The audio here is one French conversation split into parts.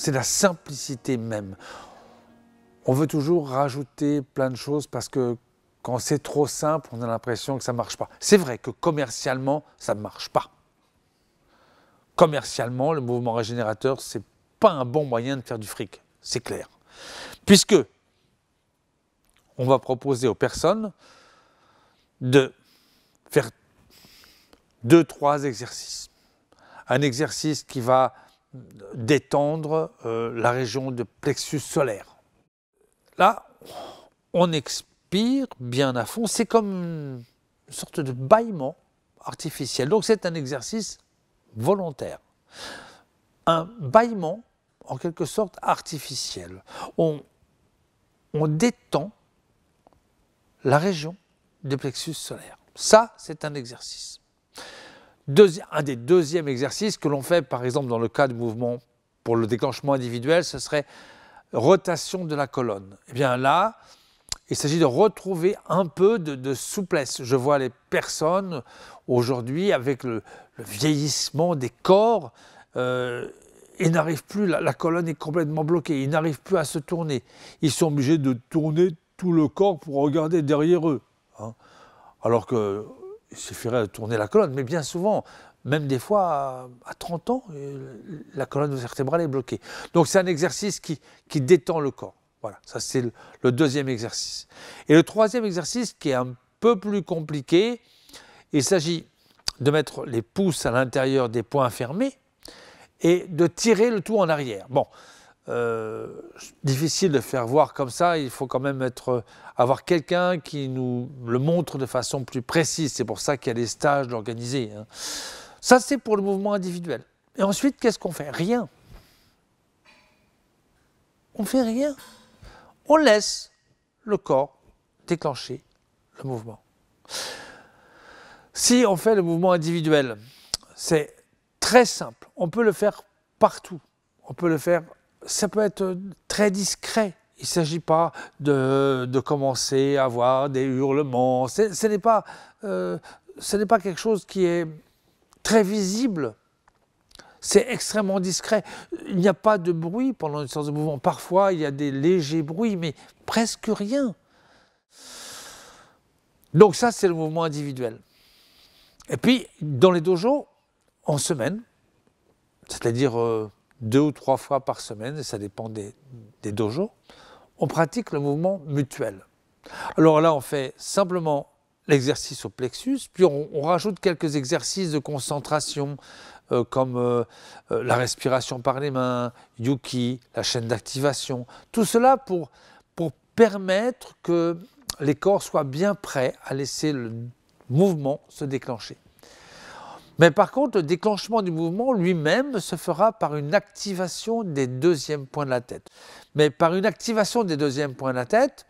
C'est la simplicité même. On veut toujours rajouter plein de choses parce que quand c'est trop simple, on a l'impression que ça ne marche pas. C'est vrai que commercialement, ça ne marche pas. Commercialement, le mouvement régénérateur, ce n'est pas un bon moyen de faire du fric, c'est clair. Puisque on va proposer aux personnes de faire deux, trois exercices. Un exercice qui va d'étendre euh, la région de plexus solaire. Là, on expire bien à fond. C'est comme une sorte de bâillement artificiel. Donc c'est un exercice volontaire. Un bâillement en quelque sorte artificiel. On, on détend la région du plexus solaire. Ça, c'est un exercice un des deuxièmes exercices que l'on fait, par exemple, dans le cas du mouvement pour le déclenchement individuel, ce serait rotation de la colonne. Eh bien là, il s'agit de retrouver un peu de, souplesse. Je vois les personnes aujourd'hui avec le, vieillissement des corps, euh, ils plus, la, colonne est complètement bloquée, ils n'arrivent plus à se tourner. Ils sont obligés de tourner tout le corps pour regarder derrière eux. Hein. Alors que il suffirait de tourner la colonne, mais bien souvent, même des fois à, 30 ans, euh, la colonne vertébrale est bloquée. Donc c'est un exercice qui, détend le corps. Voilà, ça c'est le, deuxième exercice. Et le troisième exercice qui est un peu plus compliqué, il s'agit de mettre les pouces à l'intérieur des poings fermés et de tirer le tout en arrière. Bon, euh, difficile de faire voir comme ça. Il faut quand même euh, avoir quelqu'un qui nous le montre de façon plus précise. C'est pour ça qu'il y a des stages d'organiser. Hein. Ça, c'est pour le mouvement individuel. Et ensuite, qu'est-ce qu'on fait Rien. On fait rien. On laisse le corps déclencher le mouvement. Si on fait le mouvement individuel, c'est très simple. On peut le faire partout. On peut le faire ça peut être euh, très discret. Il ne s'agit pas de, de, commencer à avoir des hurlements. Ce n'est pas, euh, pas, quelque chose qui est très visible. C'est extrêmement discret. Il n'y a pas de bruit pendant une séance de mouvement. Parfois, il y a des légers bruits, mais presque rien. Donc ça, c'est le mouvement individuel. Et puis, dans les dojos, en semaine, c'est-à-dire euh, deux ou trois fois par semaine, et ça dépend des, dojos, on pratique le mouvement mutuel. Alors là, on fait simplement l'exercice au plexus, puis on, rajoute quelques exercices de concentration euh, comme euh, euh, la respiration par les mains, Yuki, la chaîne d'activation, tout cela pour permettre que les corps soient bien prêts à laisser le mouvement se déclencher. Mais par contre, le déclenchement du mouvement lui-même se fera par une activation des deuxièmes points de la tête. Mais par une activation des deuxièmes points de la tête,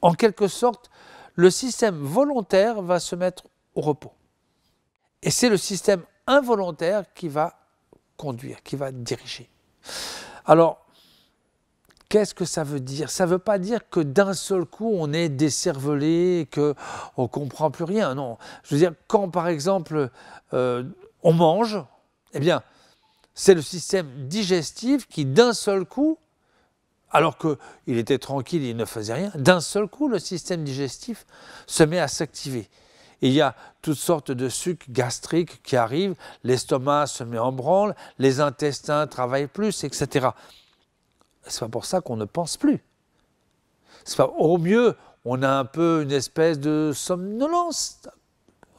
en quelque sorte, le système volontaire va se mettre au repos. Et c'est le système involontaire qui va conduire, qui va diriger. Alors, Qu'est-ce que ça veut dire Ça ne veut pas dire que d'un seul coup on est décervelé, que on comprend plus rien. Non, je veux dire quand par exemple euh, on mange, eh bien c'est le système digestif qui d'un seul coup, alors qu'il était tranquille, il ne faisait rien, d'un seul coup le système digestif se met à s'activer. Il y a toutes sortes de sucs gastriques qui arrivent, l'estomac se met en branle, les intestins travaillent plus, etc c'est pas pour ça qu'on ne pense plus. au mieux, on a un peu une espèce de somnolence.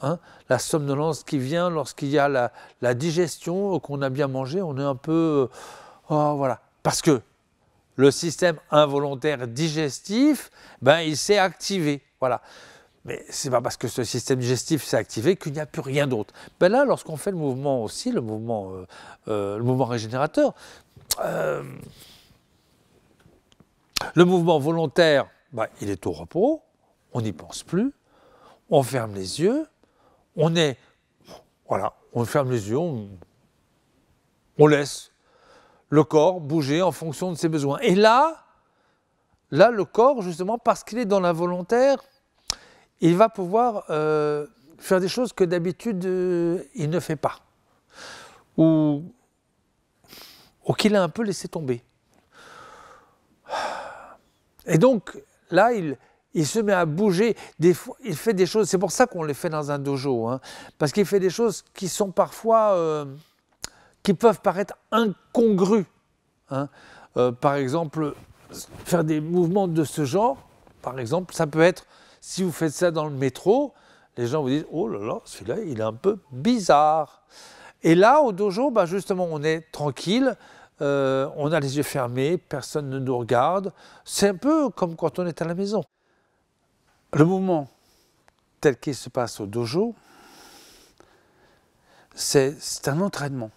Hein. la somnolence qui vient lorsqu'il y a la, digestion, qu'on a bien mangé, on est un peu... Oh, voilà. Parce que le système involontaire digestif, ben, il s'est activé. Voilà. Mais c'est pas parce que ce système digestif s'est activé qu'il n'y a plus rien d'autre. Ben là, lorsqu'on fait le mouvement aussi, le mouvement, euh, euh, le mouvement régénérateur, euh, le mouvement volontaire, bah, il est au repos, on n'y pense plus, on ferme les yeux, on est. Voilà, on ferme les yeux, on, laisse le corps bouger en fonction de ses besoins. Et là, là, le corps, justement, parce qu'il est dans l'involontaire, il va pouvoir euh, faire des choses que d'habitude euh, il ne fait pas. Ou, ou qu'il a un peu laissé tomber. Et donc, là, il, se met à bouger. Des fois, il fait des choses. C'est pour ça qu'on les fait dans un dojo, hein. parce qu'il fait des choses qui sont parfois, euh, qui peuvent paraître incongrues. Hein. Euh, par exemple, faire des mouvements de ce genre. Par exemple, ça peut être si vous faites ça dans le métro, les gens vous disent oh là là, celui-là, il est un peu bizarre. Et là, au dojo, bah justement, on est tranquille. Euh, on a les yeux fermés, personne ne nous regarde. C'est un peu comme quand on est à la maison. Le mouvement tel qu'il se passe au dojo, c'est un entraînement.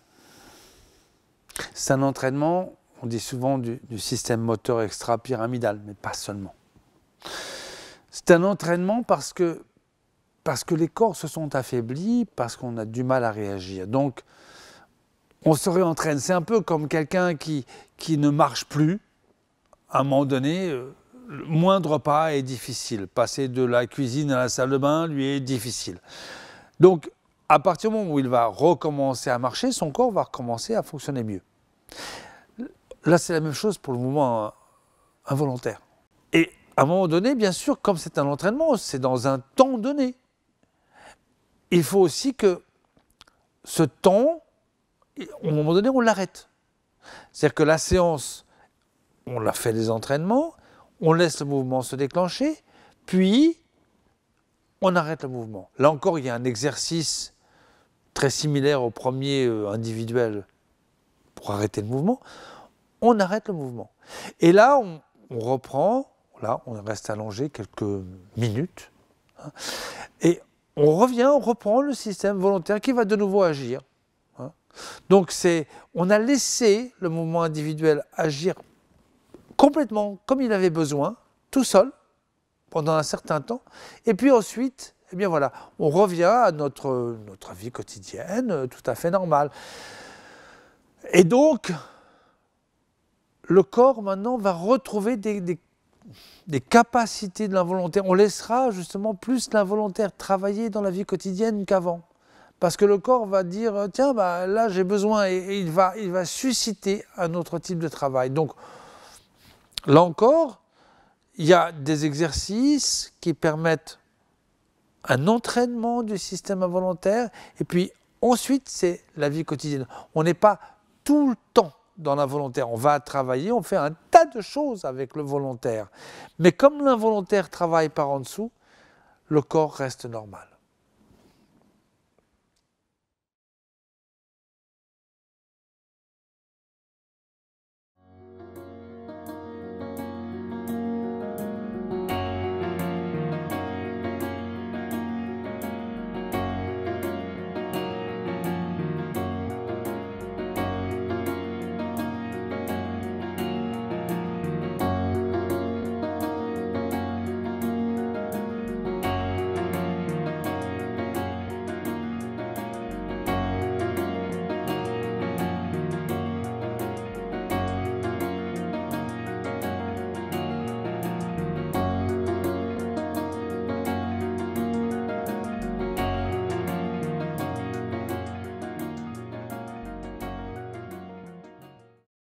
C'est un entraînement, on dit souvent, du, système moteur extra-pyramidal, mais pas seulement. C'est un entraînement parce que, parce que les corps se sont affaiblis, parce qu'on a du mal à réagir. Donc, on se réentraîne. C'est un peu comme quelqu'un qui, ne marche plus. À un moment donné, euh, le moindre pas est difficile. Passer de la cuisine à la salle de bain, lui, est difficile. Donc, à partir du moment où il va recommencer à marcher, son corps va recommencer à fonctionner mieux. Là, c'est la même chose pour le mouvement euh, involontaire. Et à un moment donné, bien sûr, comme c'est un entraînement, c'est dans un temps donné. Il faut aussi que ce temps au moment donné, on l'arrête. C'est-à-dire que la séance, on la fait des entraînements, on laisse le mouvement se déclencher, puis on arrête le mouvement. Là encore, il y a un exercice très similaire au premier euh, individuel pour arrêter le mouvement. On arrête le mouvement. Et là, on, reprend, là, on reste allongé quelques minutes, hein, et on revient, on reprend le système volontaire qui va de nouveau agir. Donc c'est, on a laissé le mouvement individuel agir complètement comme il avait besoin, tout seul, pendant un certain temps, et puis ensuite, eh bien voilà, on revient à notre, vie quotidienne, tout à fait normale. Et donc, le corps maintenant va retrouver des, des capacités de l'involontaire. On laissera justement plus l'involontaire travailler dans la vie quotidienne qu'avant. Parce que le corps va dire, euh, tiens, bah, là j'ai besoin, et, il, va, il va susciter un autre type de travail. Donc là encore, il y a des exercices qui permettent un entraînement du système involontaire, et puis ensuite c'est la vie quotidienne. On n'est pas tout le temps dans l'involontaire. On va travailler, on fait un tas de choses avec le volontaire. Mais comme l'involontaire travaille par en dessous, le corps reste normal.